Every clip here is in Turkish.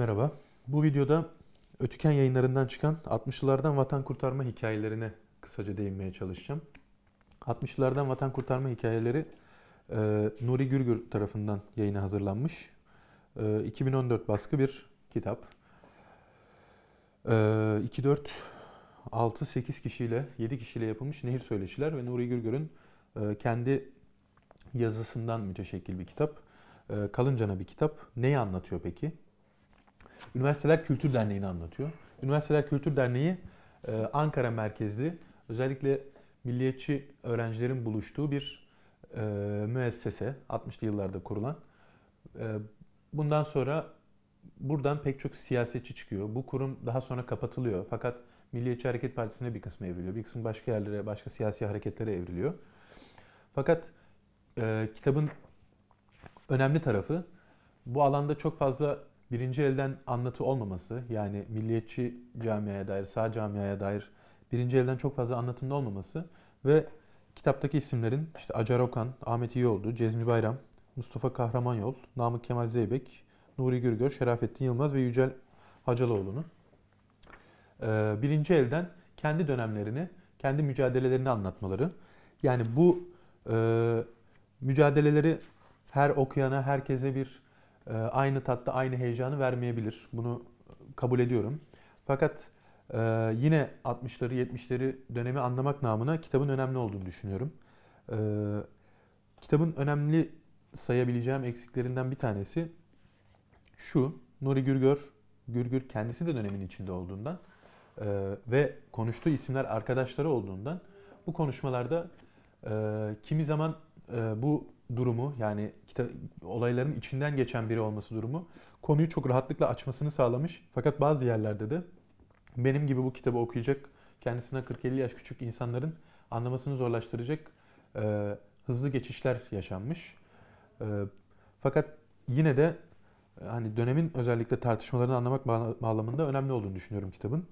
Merhaba. Bu videoda Ötüken yayınlarından çıkan 60'lılardan vatan kurtarma hikayelerine kısaca değinmeye çalışacağım. 60'lardan vatan kurtarma hikayeleri e, Nuri Gürgür tarafından yayına hazırlanmış. E, 2014 baskı bir kitap. E, 2, 4, 6, 8 kişiyle, 7 kişiyle yapılmış nehir söyleşiler ve Nuri Gürgür'ün e, kendi yazısından müteşekkil bir kitap. E, kalıncana bir kitap. Neyi anlatıyor peki? Üniversiteler Kültür Derneği'ni anlatıyor. Üniversiteler Kültür Derneği e, Ankara merkezli özellikle milliyetçi öğrencilerin buluştuğu bir e, müessese 60'lı yıllarda kurulan. E, bundan sonra buradan pek çok siyasetçi çıkıyor. Bu kurum daha sonra kapatılıyor. Fakat Milliyetçi Hareket Partisi'ne bir kısmı evriliyor. Bir kısmı başka yerlere, başka siyasi hareketlere evriliyor. Fakat e, kitabın önemli tarafı bu alanda çok fazla birinci elden anlatı olmaması yani milliyetçi camiaya dair, sağ camiaya dair birinci elden çok fazla anlatımda olmaması ve kitaptaki isimlerin işte Acar Okan, Ahmet İyioğlu, Cezmi Bayram, Mustafa Kahramanyol, Namık Kemal Zeybek, Nuri Gürgör, Şerafettin Yılmaz ve Yücel Hacaloğlu'nun birinci elden kendi dönemlerini, kendi mücadelelerini anlatmaları. Yani bu mücadeleleri her okuyana, herkese bir e, aynı tatta aynı heyecanı vermeyebilir. Bunu kabul ediyorum. Fakat e, yine 60'ları 70'leri dönemi anlamak namına kitabın önemli olduğunu düşünüyorum. E, kitabın önemli sayabileceğim eksiklerinden bir tanesi şu. Nuri Gürgör, Gürgür kendisi de dönemin içinde olduğundan ve konuştuğu isimler arkadaşları olduğundan bu konuşmalarda kimi zaman bu durumu yani kitap, olayların içinden geçen biri olması durumu konuyu çok rahatlıkla açmasını sağlamış. Fakat bazı yerlerde de benim gibi bu kitabı okuyacak kendisine 40-50 yaş küçük insanların anlamasını zorlaştıracak e, hızlı geçişler yaşanmış. E, fakat yine de e, hani dönemin özellikle tartışmalarını anlamak bağlamında önemli olduğunu düşünüyorum kitabın.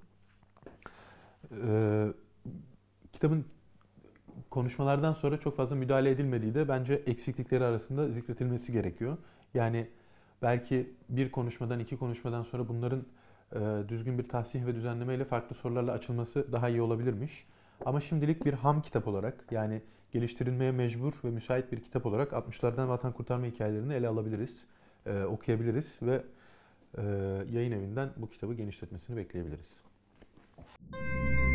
E, kitabın konuşmalardan sonra çok fazla müdahale edilmediği de bence eksiklikleri arasında zikretilmesi gerekiyor. Yani belki bir konuşmadan iki konuşmadan sonra bunların e, düzgün bir tahsih ve düzenlemeyle farklı sorularla açılması daha iyi olabilirmiş. Ama şimdilik bir ham kitap olarak yani geliştirilmeye mecbur ve müsait bir kitap olarak 60'lardan vatan kurtarma hikayelerini ele alabiliriz, e, okuyabiliriz ve e, yayın evinden bu kitabı genişletmesini bekleyebiliriz. Müzik